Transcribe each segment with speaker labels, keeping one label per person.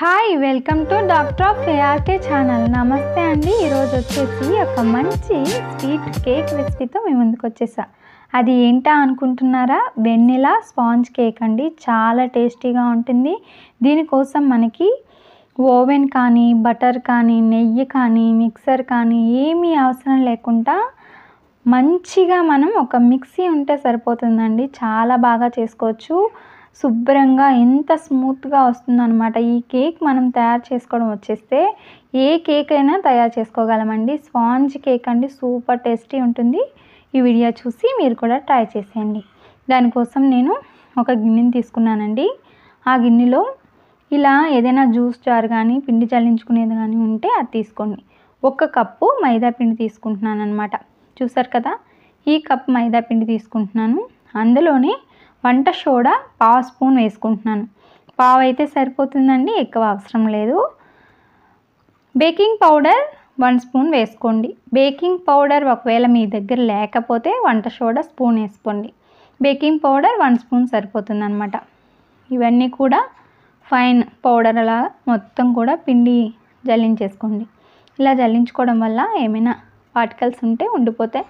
Speaker 1: hi welcome to doctor of ARK channel నమస్తే అండి ఈరోజు వచ్చేసి ఒక మంచి స్వీట్ కేక్ రెసిపీతో మేము ముందుకు వచ్చేసా అది ఏంటా అనుకుంటున్నారా వెన్నెలా స్పాంజ్ కేక్ అండి చాలా టేస్టీగా ఉంటుంది దీనికోసం మనకి ఓవెన్ కానీ బటర్ కానీ నెయ్యి కానీ మిక్సర్ కానీ ఏమీ అవసరం లేకుండా మంచిగా మనం ఒక మిక్సీ ఉంటే సరిపోతుందండి చాలా బాగా చేసుకోవచ్చు శుభ్రంగా ఎంత స్మూత్గా వస్తుందన్నమాట ఈ కేక్ మనం తయారు చేసుకోవడం వచ్చేస్తే ఏ కేక్ అయినా తయారు చేసుకోగలమండి స్పాంజ్ కేక్ అండి సూపర్ టేస్టీ ఉంటుంది ఈ వీడియో చూసి మీరు కూడా ట్రై చేసేయండి దానికోసం నేను ఒక గిన్నెని తీసుకున్నానండి ఆ గిన్నెలో ఇలా ఏదైనా జ్యూస్ జార్ కానీ పిండి చల్లించుకునేది కానీ ఉంటే అది తీసుకోండి ఒక కప్పు మైదా పిండి తీసుకుంటున్నాను అనమాట చూసారు కదా ఈ కప్ మైదా పిండి తీసుకుంటున్నాను అందులోనే వంట సోడా పావు స్పూన్ వేసుకుంటున్నాను పావు అయితే సరిపోతుందండి ఎక్కువ అవసరం లేదు బేకింగ్ పౌడర్ వన్ స్పూన్ వేసుకోండి బేకింగ్ పౌడర్ ఒకవేళ మీ దగ్గర లేకపోతే వంట సోడా స్పూన్ వేసుకోండి బేకింగ్ పౌడర్ వన్ స్పూన్ సరిపోతుందన్నమాట ఇవన్నీ కూడా ఫైన్ పౌడర్ అలా మొత్తం కూడా పిండి జల్లించేసుకోండి ఇలా జల్లించుకోవడం వల్ల ఏమైనా పార్టికల్స్ ఉంటే ఉండిపోతే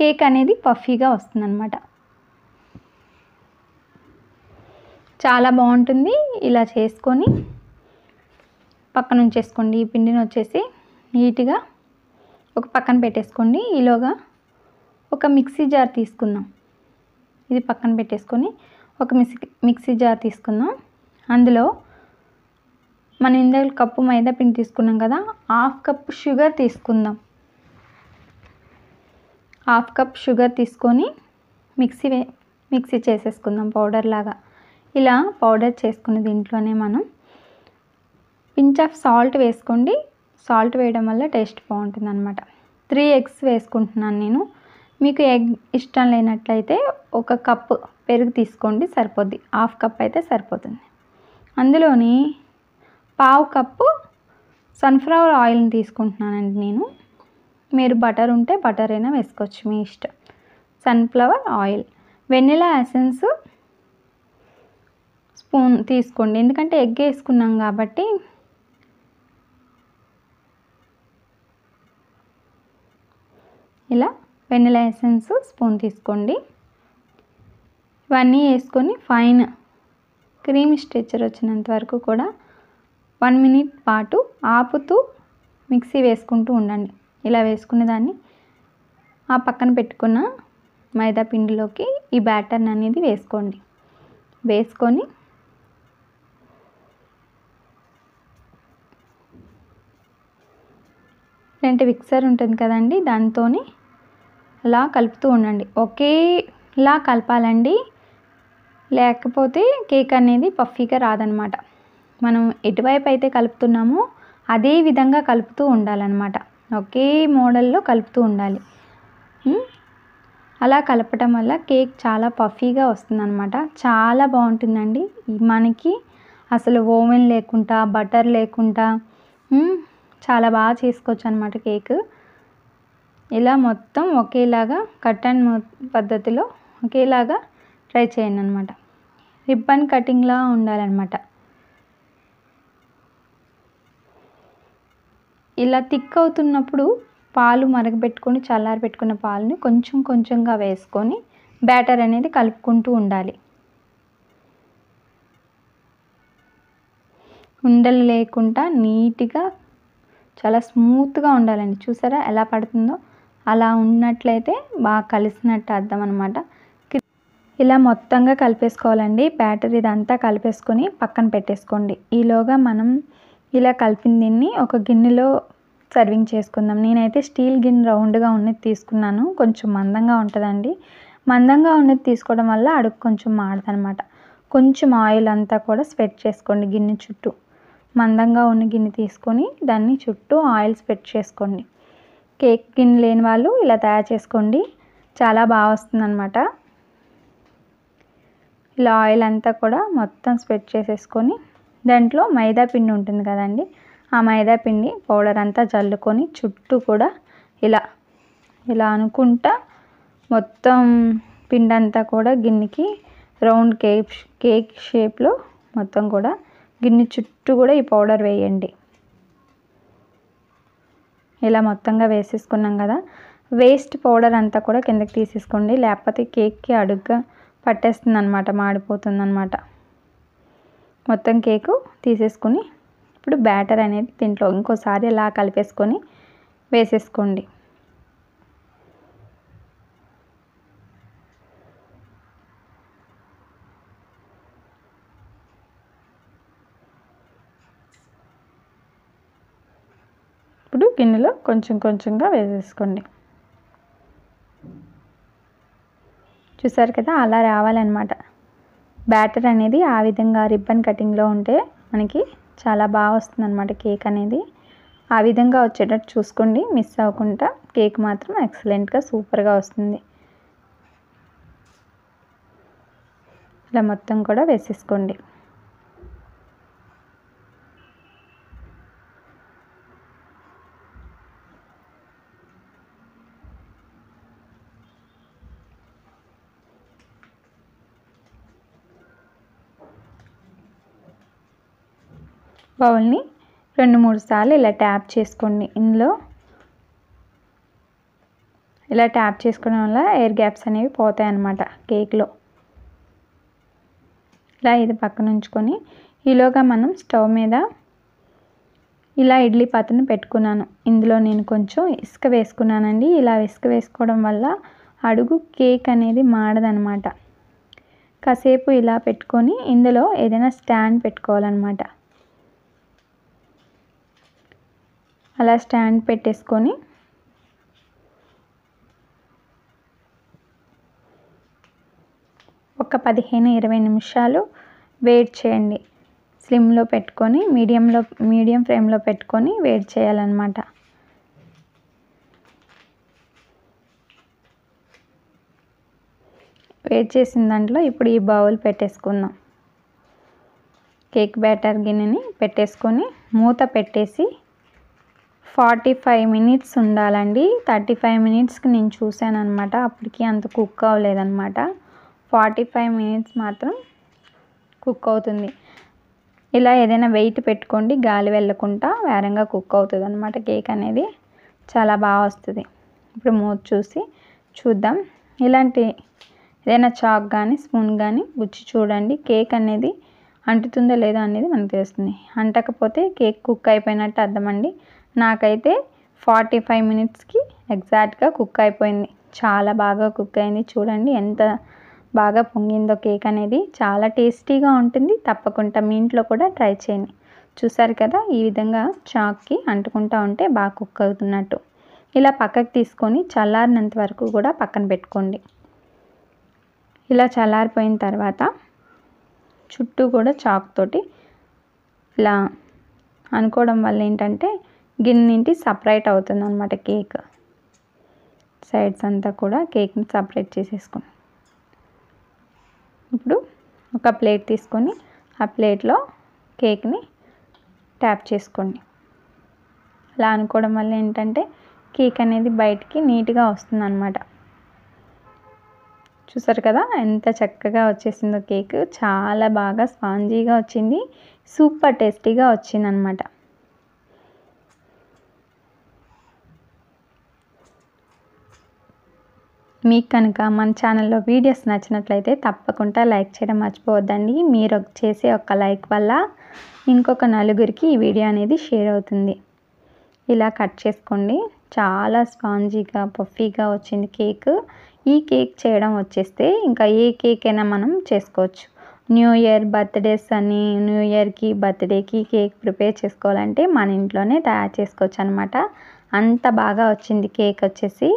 Speaker 1: కేక్ అనేది పఫీగా వస్తుందన్నమాట చాలా బాగుంటుంది ఇలా చేసుకొని పక్కన ఉంచేసుకోండి ఈ పిండిని వచ్చేసి నీట్గా ఒక పక్కన పెట్టేసుకోండి ఈలోగా ఒక మిక్సీ జార్ తీసుకుందాం ఇది పక్కన పెట్టేసుకొని ఒక మిక్సీ మిక్సీ జార్ తీసుకుందాం అందులో మనం ఇందాక కప్పు మైదా పిండి తీసుకున్నాం కదా హాఫ్ కప్ షుగర్ తీసుకుందాం హాఫ్ కప్ షుగర్ తీసుకొని మిక్సీ మిక్సీ చేసేసుకుందాం పౌడర్ లాగా ఇలా పౌడర్ చేసుకున్న దీంట్లోనే మనం పించ్ ఆఫ్ సాల్ట్ వేసుకోండి సాల్ట్ వేయడం వల్ల టేస్ట్ బాగుంటుంది అనమాట త్రీ ఎగ్స్ వేసుకుంటున్నాను నేను మీకు ఎగ్ ఇష్టం లేనట్లయితే ఒక కప్పు పెరుగు తీసుకోండి సరిపోద్ది హాఫ్ కప్ అయితే సరిపోతుంది అందులోని పావు కప్పు సన్ఫ్లవర్ ఆయిల్ని తీసుకుంటున్నానండి నేను మీరు బటర్ ఉంటే బటర్ అయినా వేసుకోవచ్చు మీ ఇష్టం sunflower oil vanilla essence spoon తీసుకోండి ఎందుకంటే ఎగ్ వేసుకున్నాం కాబట్టి ఇలా వెనిలా ఎసెన్స్ స్పూన్ తీసుకోండి ఇవన్నీ వేసుకొని ఫైన్ క్రీమ్ స్ట్రెచర్ వచ్చినంత వరకు కూడా వన్ మినిట్ పాటు ఆపుతూ మిక్సీ వేసుకుంటూ ఉండండి ఇలా వేసుకున్న దాన్ని ఆ పక్కన పెట్టుకున్న మైదా పిండిలోకి ఈ బ్యాటర్ని అనేది వేసుకోండి వేసుకొని లేదంటే మిక్సర్ ఉంటుంది కదండి దాంతో అలా కలుపుతూ ఉండండి ఒకేలా కలపాలండి లేకపోతే కేక్ అనేది పఫీగా రాదనమాట మనం ఎటువైపు అయితే కలుపుతున్నామో అదే విధంగా కలుపుతూ ఉండాలన్నమాట ఒకే మోడల్లో కలుపుతూ ఉండాలి అలా కలపటం వల్ల కేక్ చాలా పఫీగా వస్తుందన్నమాట చాలా బాగుంటుందండి మనకి అసలు ఓవెన్ లేకుండా బటర్ లేకుండా చాలా బాగా చేసుకోవచ్చు అనమాట కేక్ ఇలా మొత్తం ఒకేలాగా కట్ అండ్ పద్ధతిలో ఒకేలాగా ట్రై చేయండి అనమాట రిబ్బన్ కటింగ్లా ఉండాలన్నమాట ఇలా థిక్ అవుతున్నప్పుడు పాలు మరగబెట్టుకొని చల్లారి పెట్టుకున్న పాలని కొంచెం కొంచెంగా వేసుకొని బ్యాటర్ అనేది కలుపుకుంటూ ఉండాలి ఉండలు లేకుండా నీట్గా చాలా స్మూత్గా ఉండాలండి చూసారా ఎలా పడుతుందో అలా ఉన్నట్లయితే బాగా కలిసినట్టు అర్థం అనమాట ఇలా మొత్తంగా కలిపేసుకోవాలండి బ్యాటరీ ఇదంతా కలిపేసుకొని పక్కన పెట్టేసుకోండి ఈలోగా మనం ఇలా కలిపిన దీన్ని ఒక గిన్నెలో సర్వింగ్ చేసుకుందాం నేనైతే స్టీల్ గిన్నె రౌండ్గా ఉన్నది తీసుకున్నాను కొంచెం మందంగా ఉంటుందండి మందంగా ఉన్నది తీసుకోవడం వల్ల అడుగు కొంచెం మాడదనమాట కొంచెం ఆయిల్ అంతా కూడా స్వెట్ చేసుకోండి గిన్నె చుట్టూ మందంగా ఉన్న గిన్నె తీసుకొని దాన్ని చుట్టూ ఆయిల్ స్ప్రెడ్ చేసుకోండి కేక్ గిన్నె లేని వాళ్ళు ఇలా తయారు చేసుకోండి చాలా బాగా వస్తుందన్నమాట ఇలా ఆయిల్ అంతా కూడా మొత్తం స్ప్రెడ్ చేసేసుకొని దాంట్లో మైదా పిండి ఉంటుంది కదండి ఆ మైదా పిండి పౌడర్ అంతా చల్లుకొని చుట్టూ కూడా ఇలా ఇలా అనుకుంటా మొత్తం పిండి అంతా కూడా గిన్నెకి రౌండ్ కేక్ కేక్ షేప్లో మొత్తం కూడా గిన్నె చుట్టూ కూడా ఈ పౌడర్ వేయండి ఇలా మొత్తంగా వేసేసుకున్నాం కదా వేస్ట్ పౌడర్ అంతా కూడా కిందకి తీసేసుకోండి లేకపోతే కేక్కి అడుగ్గా పట్టేస్తుంది అనమాట మాడిపోతుంది అనమాట మొత్తం కేకు తీసేసుకుని ఇప్పుడు బ్యాటర్ అనేది దీంట్లో ఇంకోసారి ఇలా కలిపేసుకొని వేసేసుకోండి గిన్నెలో కొంచెం కొంచెంగా వేసేసుకోండి చూసారు కదా అలా రావాలన్నమాట బ్యాటర్ అనేది ఆ విధంగా రిబ్బన్ కటింగ్లో ఉంటే మనకి చాలా బాగా వస్తుందన్నమాట కేక్ అనేది ఆ విధంగా వచ్చేటట్టు చూసుకోండి మిస్ అవ్వకుండా కేక్ మాత్రం ఎక్సలెంట్గా సూపర్గా వస్తుంది ఇలా మొత్తం కూడా వేసేసుకోండి బౌల్ని రెండు మూడు సార్లు ఇలా ట్యాప్ చేసుకోండి ఇందులో ఇలా ట్యాప్ చేసుకోవడం వల్ల ఎయిర్ గ్యాప్స్ అనేవి పోతాయి అన్నమాట కేక్లో ఇలా ఇది పక్కన ఉంచుకొని ఈలోగా మనం స్టవ్ మీద ఇలా ఇడ్లీ పాత్రను పెట్టుకున్నాను ఇందులో నేను కొంచెం ఇసుక వేసుకున్నానండి ఇలా ఇసుక వేసుకోవడం వల్ల అడుగు కేక్ అనేది మాడదనమాట కాసేపు ఇలా పెట్టుకొని ఇందులో ఏదైనా స్టాండ్ పెట్టుకోవాలన్నమాట అలా స్టాండ్ పెట్టేసుకొని ఒక పదిహేను ఇరవై నిమిషాలు వేడి చేయండి స్లిమ్లో పెట్టుకొని మీడియంలో మీడియం ఫ్లేమ్లో పెట్టుకొని వేడి చేయాలన్నమాట వేడి చేసిన దాంట్లో ఇప్పుడు ఈ బౌల్ పెట్టేసుకుందాం కేక్ బ్యాటర్ గిన్నెని పెట్టేసుకొని మూత పెట్టేసి ఫార్టీ ఫైవ్ మినిట్స్ ఉండాలండి థర్టీ ఫైవ్ మినిట్స్కి నేను చూశాను అనమాట అప్పటికి అంత కుక్ అవ్వలేదన్నమాట ఫార్టీ ఫైవ్ మినిట్స్ మాత్రం కుక్ అవుతుంది ఇలా ఏదైనా వెయిట్ పెట్టుకోండి గాలి వెళ్ళకుండా వేరంగా కుక్ అవుతుంది అనమాట కేక్ అనేది చాలా బాగా వస్తుంది ఇప్పుడు మూత చూసి చూద్దాం ఇలాంటి ఏదైనా చాక్ కానీ స్పూన్ కానీ గుచ్చి చూడండి కేక్ అనేది అంటుతుందో లేదో అనేది మనకు తెలుస్తుంది అంటకపోతే కేక్ కుక్ అయిపోయినట్టు అర్థమండి నాకైతే ఫార్టీ ఫైవ్ మినిట్స్కి ఎగ్జాక్ట్గా కుక్ అయిపోయింది చాలా బాగా కుక్ అయింది చూడండి ఎంత బాగా పొంగిందో కేక్ అనేది చాలా టేస్టీగా ఉంటుంది తప్పకుండా మీ ఇంట్లో కూడా ట్రై చేయండి చూసారు కదా ఈ విధంగా చాక్కి అంటుకుంటూ ఉంటే బాగా కుక్ అవుతున్నట్టు ఇలా పక్కకు తీసుకొని చల్లారినంత వరకు కూడా పక్కన పెట్టుకోండి ఇలా చల్లారిపోయిన తర్వాత చుట్టూ కూడా చాక్ తోటి ఇలా అనుకోవడం వల్ల ఏంటంటే గిన్నెంటి సపరేట్ అవుతుంది అనమాట కేక్ సైడ్స్ అంతా కూడా కేక్ని సపరేట్ చేసేసుకుని ఇప్పుడు ఒక ప్లేట్ తీసుకొని ఆ ప్లేట్లో కేక్ని ట్యాప్ చేసుకోండి అలా అనుకోవడం వల్ల ఏంటంటే కేక్ అనేది బయటికి నీట్గా వస్తుంది అనమాట చూసారు కదా ఎంత చక్కగా వచ్చేసిందో కేక్ చాలా బాగా స్పాంజీగా వచ్చింది సూపర్ టేస్టీగా వచ్చిందనమాట మీకు కనుక మన ఛానల్లో వీడియోస్ నచ్చినట్లయితే తప్పకుండా లైక్ చేయడం మర్చిపోవద్దండి మీరు చేసే ఒక లైక్ వల్ల ఇంకొక నలుగురికి ఈ వీడియో అనేది షేర్ అవుతుంది ఇలా కట్ చేసుకోండి చాలా స్పాంజీగా పఫీగా వచ్చింది కేక్ ఈ కేక్ చేయడం వచ్చేస్తే ఇంకా ఏ కేక్ అయినా మనం చేసుకోవచ్చు న్యూ ఇయర్ బర్త్డేస్ అని న్యూ ఇయర్కి బర్త్డేకి కేక్ ప్రిపేర్ చేసుకోవాలంటే మన ఇంట్లోనే తయారు చేసుకోవచ్చు అనమాట అంత బాగా వచ్చింది కేక్ వచ్చేసి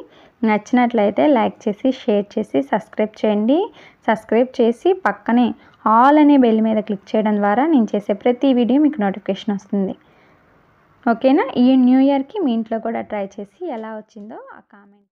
Speaker 1: నచ్చినట్లయితే లైక్ చేసి షేర్ చేసి సబ్స్క్రైబ్ చేయండి సబ్స్క్రైబ్ చేసి పక్కనే ఆల్ అనే బెల్ మీద క్లిక్ చేయడం ద్వారా నేను చేసే ప్రతి వీడియో మీకు నోటిఫికేషన్ వస్తుంది ఓకేనా ఈ న్యూ ఇయర్కి మీ ఇంట్లో కూడా ట్రై చేసి ఎలా వచ్చిందో ఆ కామెంట్